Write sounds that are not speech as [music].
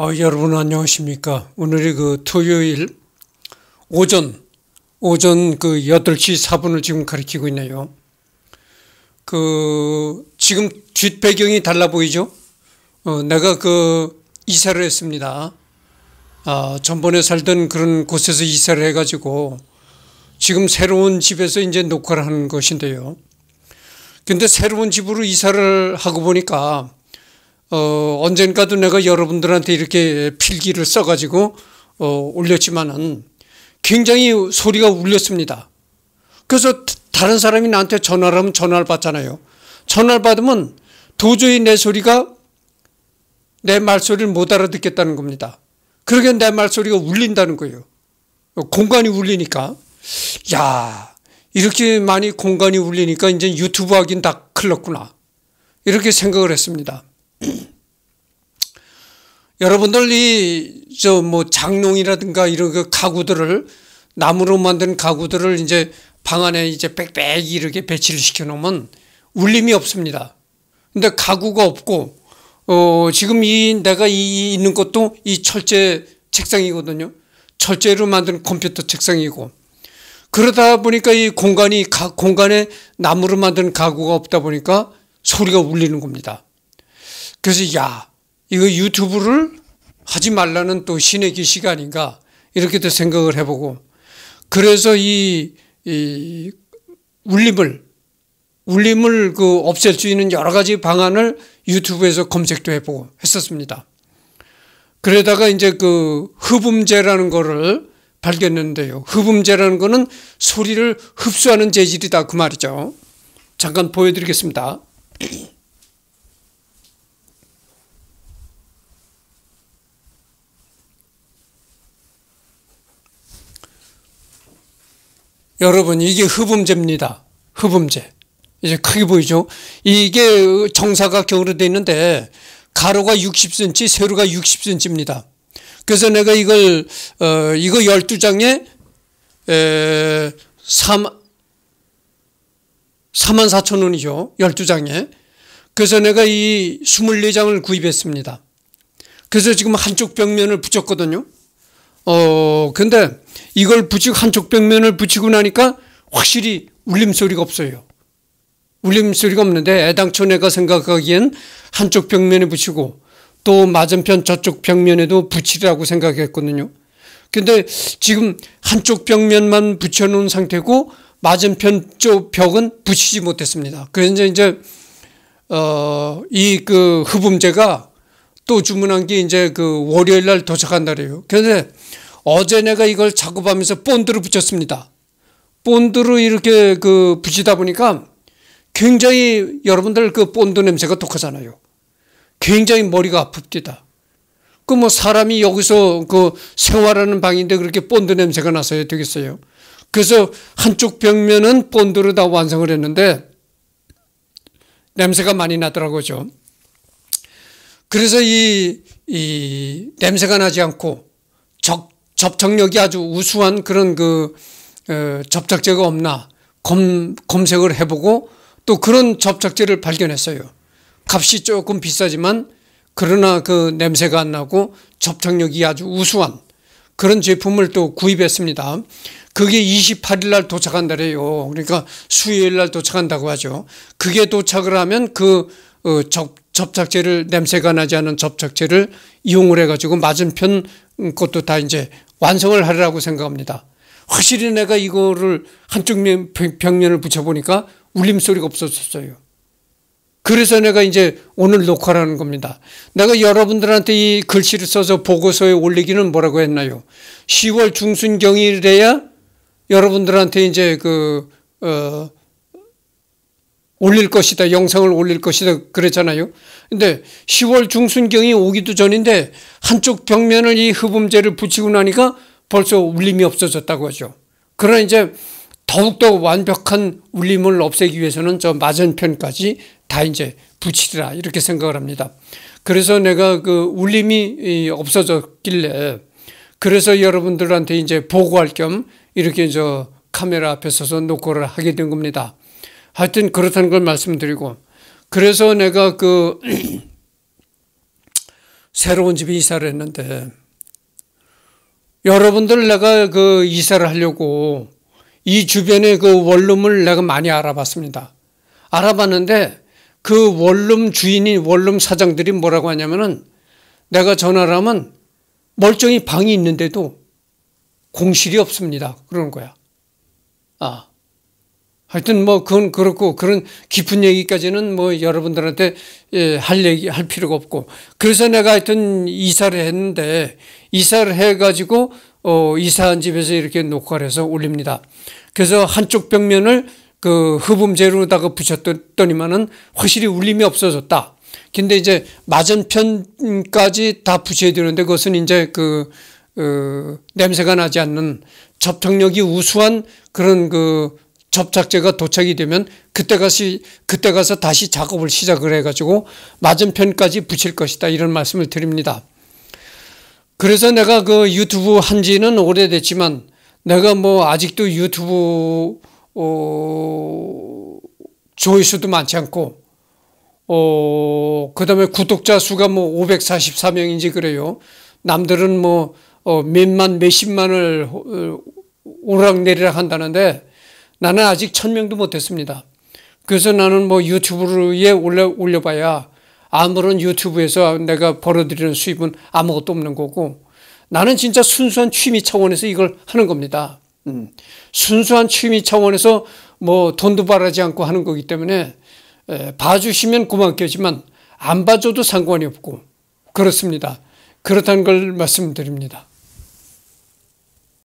어, 여러분 안녕하십니까. 오늘이 그 토요일 오전, 오전 그 8시 4분을 지금 가리키고 있네요. 그, 지금 뒷배경이 달라 보이죠? 어, 내가 그 이사를 했습니다. 아, 전번에 살던 그런 곳에서 이사를 해가지고 지금 새로운 집에서 이제 녹화를 하는 것인데요. 근데 새로운 집으로 이사를 하고 보니까 어, 언젠가도 내가 여러분들한테 이렇게 필기를 써가지고 어, 올렸지만은 굉장히 소리가 울렸습니다. 그래서 다른 사람이 나한테 전화를 하면 전화를 받잖아요. 전화를 받으면 도저히 내 소리가 내 말소리를 못 알아듣겠다는 겁니다. 그러게 내 말소리가 울린다는 거예요. 공간이 울리니까. 야 이렇게 많이 공간이 울리니까 이제 유튜브 하긴 다 클렀구나. 이렇게 생각을 했습니다. 여러분들 이 저 뭐 장롱이라든가 이런 그 가구들을 나무로 만든 가구들을 이제 방 안에 이제 빽빽이 이렇게 배치를 시켜 놓으면 울림이 없습니다. 근데 가구가 없고 어 지금 이 내가 이 있는 것도 이 철제 책상이거든요. 철제로 만든 컴퓨터 책상이고 그러다 보니까 이 공간이 가, 공간에 나무로 만든 가구가 없다 보니까 소리가 울리는 겁니다. 그래서 야 이거 유튜브를 하지 말라는 또 신의 기식 아닌가 이렇게도 생각을 해보고 그래서 이, 이 울림을 울림을 그 없앨 수 있는 여러 가지 방안을 유튜브에서 검색도 해보고 했었습니다. 그러다가 이제 그 흡음재라는 거를 발견했는데요. 흡음재라는 거는 소리를 흡수하는 재질이다 그 말이죠. 잠깐 보여드리겠습니다. [clears throat] 여러분 이게 흡음제입니다. 흡음제. 이제 크게 보이죠? 이게 정사가형으로 되어 있는데 가로가 60cm, 세로가 60cm입니다. 그래서 내가 이걸 어, 이거 12장에 에, 3 4만 4천 원이죠. 12장에. 그래서 내가 이 24장을 구입했습니다. 그래서 지금 한쪽 벽면을 붙였거든요. 어, 근데 이걸 부이고 한쪽 벽면을 붙이고 나니까 확실히 울림 소리가 없어요. 울림 소리가 없는데 애당초 내가 생각하기엔 한쪽 벽면에 붙이고 또 맞은편 저쪽 벽면에도 붙이라고 생각했거든요. 근데 지금 한쪽 벽면만 붙여놓은 상태고 맞은편 쪽 벽은 붙이지 못했습니다. 그래서 이제 어, 이 그 흡음재가 또 주문한 게 이제 그 월요일 날 도착한 날이에요. 그런데 어제 내가 이걸 작업하면서 본드를 붙였습니다. 본드로 이렇게 그 붙이다 보니까 굉장히 여러분들 그 본드 냄새가 독하잖아요. 굉장히 머리가 아픕니다. 그 뭐 사람이 여기서 그 생활하는 방인데 그렇게 본드 냄새가 나서야 되겠어요. 그래서 한쪽 벽면은 본드로 다 완성을 했는데 냄새가 많이 나더라고요. 그래서 이, 이 냄새가 나지 않고 적, 접촉력이 아주 우수한 그런 그 어, 접착제가 없나 검, 검색을 해보고 또 그런 접착제를 발견했어요. 값이 조금 비싸지만 그러나 그 냄새가 안 나고 접착력이 아주 우수한 그런 제품을 또 구입했습니다. 그게 28일 날 도착한다래요. 그러니까 수요일 날 도착한다고 하죠. 그게 도착을 하면 그 어, 적, 접착제를 냄새가 나지 않은 접착제를 이용을 해가지고 맞은편 것도 다 이제 완성을 하리라고 생각합니다. 확실히 내가 이거를 한쪽 면, 벽면을 붙여보니까 울림소리가 없었어요. 그래서 내가 이제 오늘 녹화라는 겁니다. 내가 여러분들한테 이 글씨를 써서 보고서에 올리기는 뭐라고 했나요? 10월 중순경이 돼야 여러분들한테 이제 그, 어, 올릴 것이다. 영상을 올릴 것이다. 그랬잖아요. 근데 10월 중순경이 오기도 전인데 한쪽 벽면을 이 흡음재를 붙이고 나니까 벌써 울림이 없어졌다고 하죠. 그러나 이제 더욱더 완벽한 울림을 없애기 위해서는 저 맞은편까지 다 이제 붙이리라 이렇게 생각을 합니다. 그래서 내가 그 울림이 없어졌길래 그래서 여러분들한테 이제 보고할 겸 이렇게 저 카메라 앞에 서서 녹화를 하게 된 겁니다. 하여튼 그렇다는 걸 말씀드리고 그래서 내가 그 [clears throat] 새로운 집에 이사를 했는데 여러분들 내가 그 이사를 하려고 이 주변의 그 원룸을 내가 많이 알아봤습니다. 알아봤는데 그 원룸 주인이 원룸 사장들이 뭐라고 하냐면은 내가 전화를 하면 멀쩡히 방이 있는데도 공실이 없습니다. 그런 거야. 아. 하여튼 뭐 그건 그렇고 그런 깊은 얘기까지는 뭐 여러분들한테 예, 할 얘기 할 필요가 없고 그래서 내가 하여튼 이사를 했는데 이사를 해가지고 어 이사한 집에서 이렇게 녹화를 해서 올립니다. 그래서 한쪽 벽면을 그 흡음재로다가 붙였더니만은 확실히 울림이 없어졌다. 근데 이제 맞은편까지 다 붙여야 되는데 그것은 이제 그 어, 냄새가 나지 않는 접착력이 우수한 그런 그 접착제가 도착이 되면 그때 가서 그때 가서 다시 작업을 시작을 해가지고 맞은편까지 붙일 것이다 이런 말씀을 드립니다. 그래서 내가 그 유튜브 한지는 오래됐지만 내가 뭐 아직도 유튜브 어, 조회수도 많지 않고 어, 그 다음에 구독자 수가 뭐 544명인지 그래요. 남들은 뭐 어, 몇만, 몇십만을 오락내리락 어, 한다는데 나는 아직 천명도 못했습니다. 그래서 나는 뭐 유튜브에 올려, 올려봐야 아무런 유튜브에서 내가 벌어들이는 수입은 아무것도 없는 거고 나는 진짜 순수한 취미 차원에서 이걸 하는 겁니다. 음. 순수한 취미 차원에서 뭐 돈도 바라지 않고 하는 거기 때문에 에, 봐주시면 고맙겠지만 안 봐줘도 상관이 없고 그렇습니다. 그렇다는 걸 말씀드립니다.